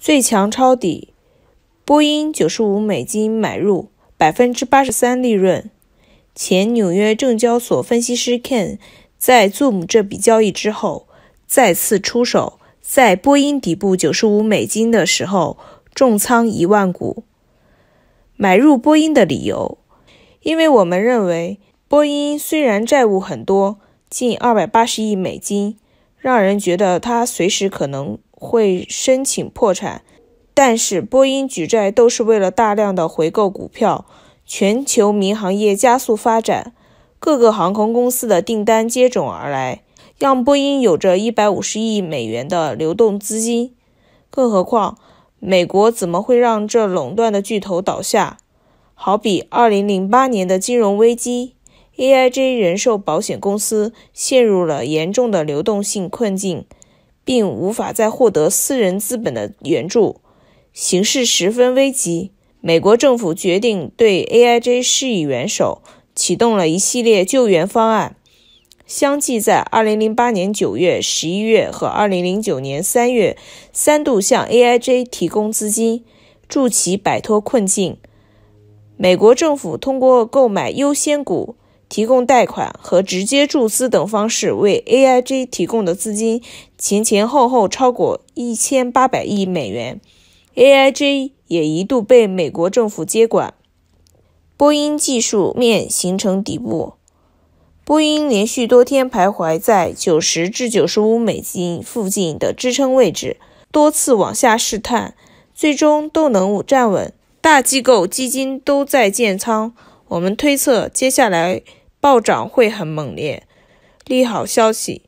最强抄底，波音九十五美金买入，百分之八十三利润。前纽约证交所分析师 Ken 在 Zoom 这笔交易之后，再次出手，在波音底部九十五美金的时候，重仓一万股。买入波音的理由，因为我们认为波音虽然债务很多，近二百八十亿美金，让人觉得它随时可能。会申请破产，但是波音举债都是为了大量的回购股票。全球民航业加速发展，各个航空公司的订单接踵而来，让波音有着一百五十亿美元的流动资金。更何况，美国怎么会让这垄断的巨头倒下？好比二零零八年的金融危机，AIG 人寿保险公司陷入了严重的流动性困境。并无法再获得私人资本的援助，形势十分危急。美国政府决定对 a i j 施以援手，启动了一系列救援方案，相继在2008年9月、11月和2009年3月三度向 a i j 提供资金，助其摆脱困境。美国政府通过购买优先股。提供贷款和直接注资等方式为 AIG 提供的资金前前后后超过一千八百亿美元，AIG 也一度被美国政府接管。波音技术面形成底部，波音连续多天徘徊在九十至九十五美金附近的支撑位置，多次往下试探，最终都能站稳。大机构基金都在建仓，我们推测接下来。暴涨会很猛烈。利好消息：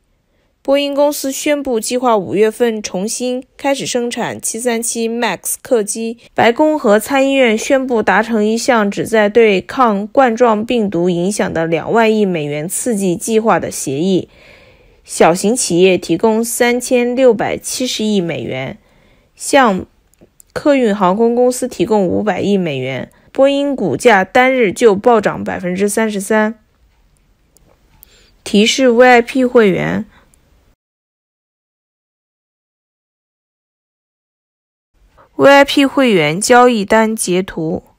波音公司宣布计划五月份重新开始生产737 MAX 客机。白宫和参议院宣布达成一项旨在对抗冠状病毒影响的两万亿美元刺激计划的协议。小型企业提供三千六百七十亿美元，向客运航空公司提供五百亿美元。波音股价单日就暴涨百分之三十三。提示 VIP 会员，VIP 会员交易单截图。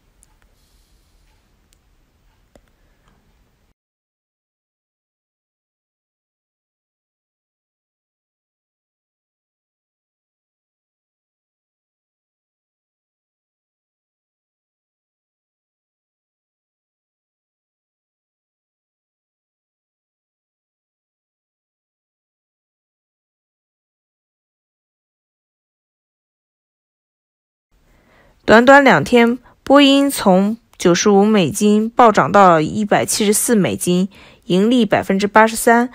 短短两天，波音从九十五美金暴涨到一百七十四美金，盈利百分之八十三。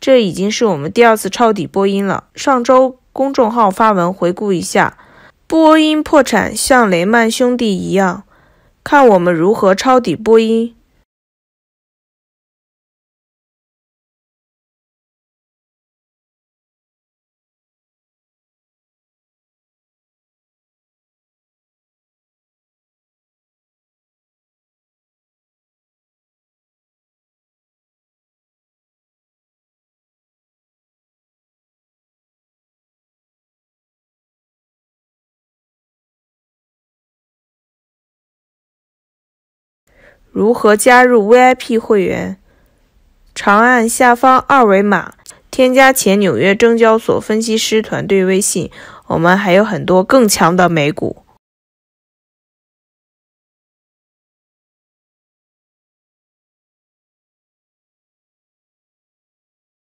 这已经是我们第二次抄底波音了。上周公众号发文回顾一下，波音破产像雷曼兄弟一样，看我们如何抄底波音。如何加入 VIP 会员？长按下方二维码添加前纽约证交所分析师团队微信，我们还有很多更强的美股。